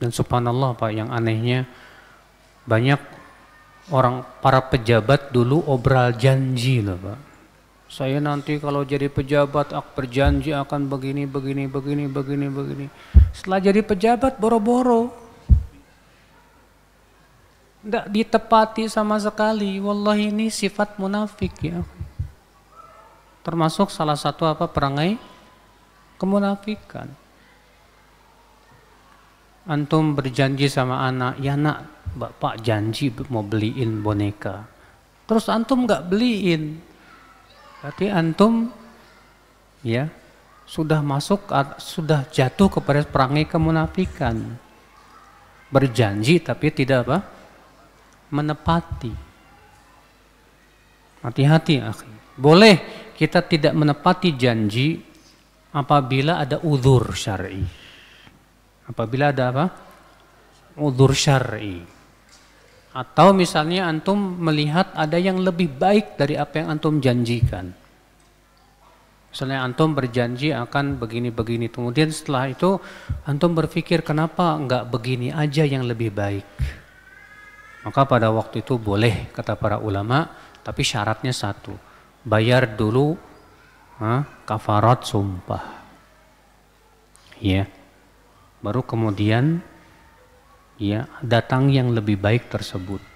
Dan subhanallah Pak, yang anehnya banyak orang para pejabat dulu obral janji loh Pak. Saya nanti kalau jadi pejabat aku berjanji akan begini, begini, begini, begini, begini. Setelah jadi pejabat boro-boro. Tidak ditepati sama sekali. Wallah ini sifat munafik ya. Termasuk salah satu apa perangai kemunafikan antum berjanji sama anak, ya nak, bapak janji mau beliin boneka. Terus antum nggak beliin, berarti antum ya sudah masuk sudah jatuh kepada perangai kemunafikan. Berjanji tapi tidak apa? menepati. Hati-hati, akhi. Boleh kita tidak menepati janji apabila ada uzur syar'i. I. Apabila ada apa? Udur syar'i. Atau misalnya antum melihat ada yang lebih baik dari apa yang antum janjikan. Misalnya antum berjanji akan begini-begini, kemudian setelah itu antum berpikir kenapa enggak begini aja yang lebih baik. Maka pada waktu itu boleh kata para ulama, tapi syaratnya satu, bayar dulu ha, ah, kafarat sumpah. Ya. Yeah baru kemudian ya datang yang lebih baik tersebut